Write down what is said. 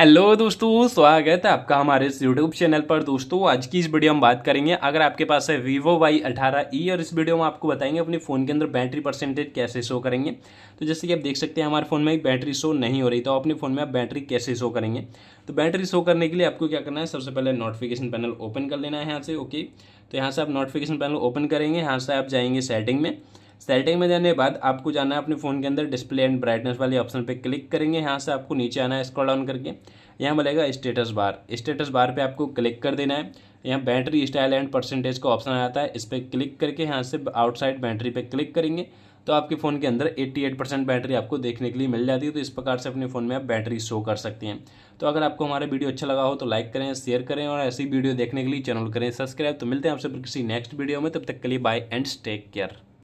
hello दोस्तों स्वागत है आपका हमारे इस यूट्यूब चैनल पर दोस्तों आज की इस वीडियो हम बात करेंगे अगर आपके पास है वीवो वाई अठारह ई e और इस वीडियो में आपको बताएंगे अपने फ़ोन के अंदर बैटरी परसेंटेज कैसे शो करेंगे तो जैसे कि आप देख सकते हैं हमारे फ़ोन में बैटरी शो नहीं हो रही तो अपने फ़ोन में आप बैटरी कैसे शो करेंगे तो बैटरी शो करने के लिए आपको क्या करना है सबसे पहले नोटिफिकेशन पैनल ओपन कर लेना है यहाँ से ओके तो यहाँ से आप नोटिफिकेशन पैनल ओपन करेंगे यहाँ से आप जाएंगे सेटिंग में सेटिंग में जाने के बाद आपको जाना है अपने फ़ोन के अंदर डिस्प्ले एंड ब्राइटनेस वाले ऑप्शन पर क्लिक करेंगे यहाँ से आपको नीचे आना है स्क्रॉल डाउन करके यहाँ मिलेगा स्टेटस बार स्टेटस बार पर आपको क्लिक कर देना है यहाँ बैटरी स्टाइल एंड परसेंटेज का ऑप्शन आ जाता है इस पर क्लिक करके यहाँ से आउटसाइड बैटरी पर क्लिक करेंगे तो आपके फ़ोन के अंदर 88 परसेंट बैटरी आपको देखने के लिए मिल जाती है तो इस प्रकार से अपने फ़ोन में आप बैटरी शो कर सकते हैं तो अगर आपको हमारा वीडियो अच्छा लगा हो तो लाइक करें शेयर करें और ऐसी वीडियो देखने के लिए चैनल करें सब्सक्राइब तो मिलते हैं आपसे किसी नेक्स्ट वीडियो में तब तक के लिए बाय एंड टेक केयर